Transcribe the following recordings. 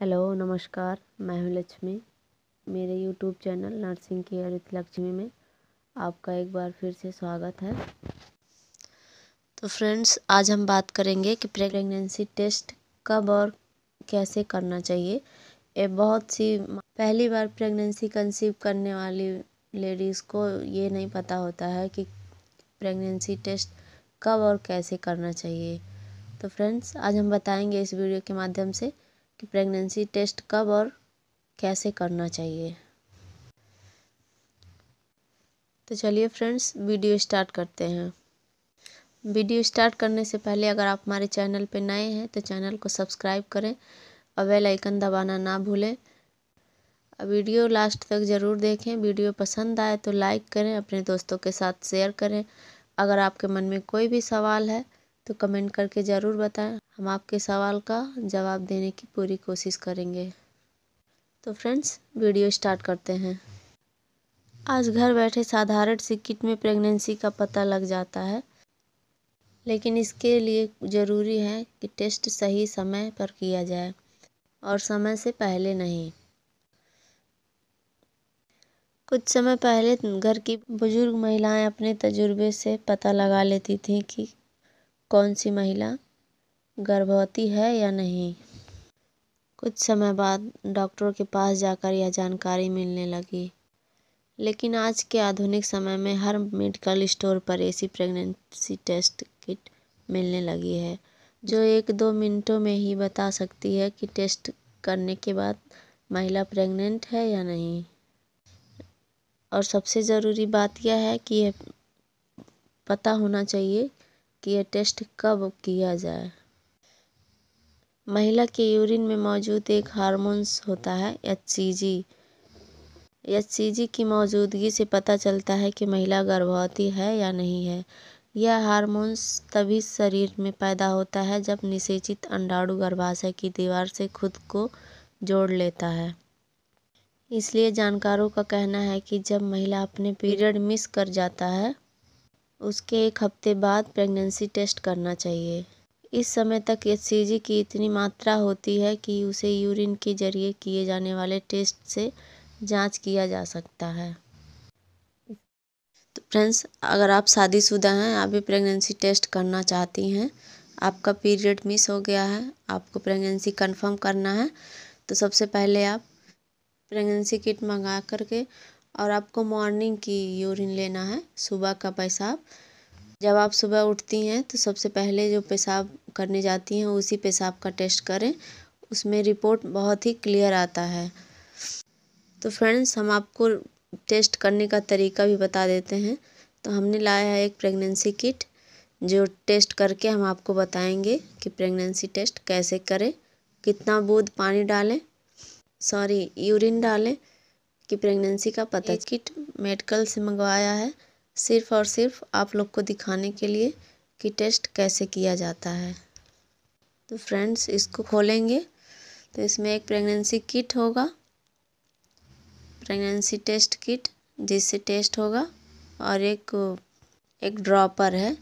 hello नमस्कार मैं हूँ लक्ष्मी मेरे YouTube channel nursing care with Lakshmi में आपका एक बार फिर से स्वागत है तो फ्रेंड्स आज हम बात करेंगे कि प्रेगनेंसी टेस्ट कब और कैसे करना चाहिए ये बहुत सी पहली बार प्रेगनेंसी कंसीव करने वाली लेडीज़ को ये नहीं पता होता है कि प्रेगनेंसी टेस्ट कब और कैसे करना चाहिए तो फ्रेंड्स आज हम बताएंगे इस वीडियो के माध्यम से कि प्रेगनेंसी टेस्ट कब और कैसे करना चाहिए तो चलिए फ्रेंड्स वीडियो स्टार्ट करते हैं वीडियो स्टार्ट करने से पहले अगर आप हमारे चैनल पर नए हैं तो चैनल को सब्सक्राइब करें और बेल आइकन दबाना ना भूलें वीडियो लास्ट तक ज़रूर देखें वीडियो पसंद आए तो लाइक करें अपने दोस्तों के साथ शेयर करें अगर आपके मन में कोई भी सवाल है तो कमेंट करके ज़रूर बताएं हम आपके सवाल का जवाब देने की पूरी कोशिश करेंगे तो फ्रेंड्स वीडियो स्टार्ट करते हैं आज घर बैठे साधारण सी किट में प्रेगनेंसी का पता लग जाता है लेकिन इसके लिए ज़रूरी है कि टेस्ट सही समय पर किया जाए और समय से पहले नहीं कुछ समय पहले घर की बुज़ुर्ग महिलाएं अपने तजुर्बे से पता लगा लेती थीं कि कौन सी महिला गर्भवती है या नहीं कुछ समय बाद डॉक्टरों के पास जाकर यह जानकारी मिलने लगी लेकिन आज के आधुनिक समय में हर मेडिकल स्टोर पर ऐसी प्रेगनेंसी टेस्ट किट मिलने लगी है जो एक दो मिनटों में ही बता सकती है कि टेस्ट करने के बाद महिला प्रेग्नेंट है या नहीं और सबसे ज़रूरी बात यह है कि यह पता होना चाहिए कि टेस्ट कब किया जाए महिला के यूरिन में मौजूद एक हार्मोन्स होता है सी जी की मौजूदगी से पता चलता है कि महिला गर्भवती है या नहीं है यह हार्मोन्स तभी शरीर में पैदा होता है जब निषेचित अंडाणु गर्भाशय की दीवार से खुद को जोड़ लेता है इसलिए जानकारों का कहना है कि जब महिला अपने पीरियड मिस कर जाता है उसके एक हफ्ते बाद प्रेगनेंसी टेस्ट करना चाहिए इस समय तक एच की इतनी मात्रा होती है कि उसे यूरिन के जरिए किए जाने वाले टेस्ट से जांच किया जा सकता है तो फ्रेंड्स अगर आप शादीशुदा हैं आप भी प्रेगनेंसी टेस्ट करना चाहती हैं आपका पीरियड मिस हो गया है आपको प्रेगनेंसी कंफर्म करना है तो सबसे पहले आप प्रेगनेंसी किट मंगा करके और आपको मॉर्निंग की यूरिन लेना है सुबह का पेशाब जब आप सुबह उठती हैं तो सबसे पहले जो पेशाब करने जाती हैं उसी पेशाब का टेस्ट करें उसमें रिपोर्ट बहुत ही क्लियर आता है तो फ्रेंड्स हम आपको टेस्ट करने का तरीका भी बता देते हैं तो हमने लाया है एक प्रेगनेंसी किट जो टेस्ट करके हम आपको बताएंगे कि प्रेगनेंसी टेस्ट कैसे करें कितना बूंद पानी डालें सॉरी यूरिन डालें की प्रेगनेंसी का पता किट मेडिकल से मंगवाया है सिर्फ और सिर्फ आप लोग को दिखाने के लिए कि टेस्ट कैसे किया जाता है तो फ्रेंड्स इसको खोलेंगे तो इसमें एक प्रेगनेंसी किट होगा प्रेगनेंसी टेस्ट किट जिससे टेस्ट होगा और एक एक ड्रॉपर है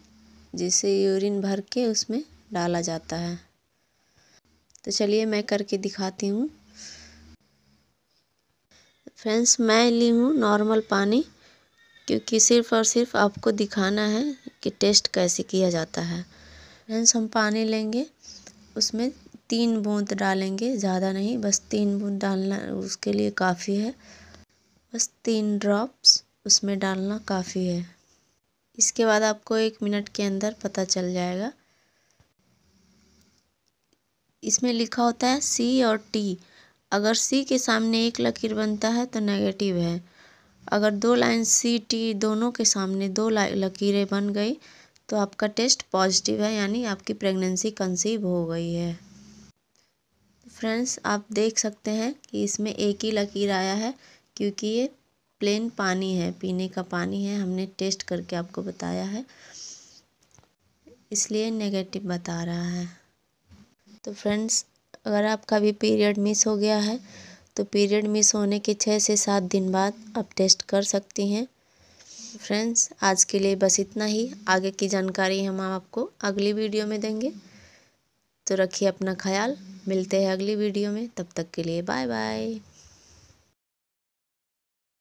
जिसे यूरिन भर के उसमें डाला जाता है तो चलिए मैं करके दिखाती हूँ फ्रेंड्स मैं ली हूँ नॉर्मल पानी क्योंकि सिर्फ और सिर्फ आपको दिखाना है कि टेस्ट कैसे किया जाता है फ्रेंड्स हम पानी लेंगे उसमें तीन बूंद डालेंगे ज़्यादा नहीं बस तीन बूंद डालना उसके लिए काफ़ी है बस तीन ड्रॉप्स उसमें डालना काफ़ी है इसके बाद आपको एक मिनट के अंदर पता चल जाएगा इसमें लिखा होता है सी और टी अगर सी के सामने एक लकीर बनता है तो नेगेटिव है अगर दो लाइन सी टी दोनों के सामने दो लकीरें बन गई तो आपका टेस्ट पॉजिटिव है यानी आपकी प्रेगनेंसी कंसीव हो गई है फ्रेंड्स आप देख सकते हैं कि इसमें एक ही लकीर आया है क्योंकि ये प्लेन पानी है पीने का पानी है हमने टेस्ट करके आपको बताया है इसलिए नेगेटिव बता रहा है तो फ्रेंड्स अगर आपका भी पीरियड मिस हो गया है तो पीरियड मिस होने के छः से सात दिन बाद आप टेस्ट कर सकती हैं फ्रेंड्स आज के लिए बस इतना ही आगे की जानकारी हम आपको अगली वीडियो में देंगे तो रखिए अपना ख्याल मिलते हैं अगली वीडियो में तब तक के लिए बाय बाय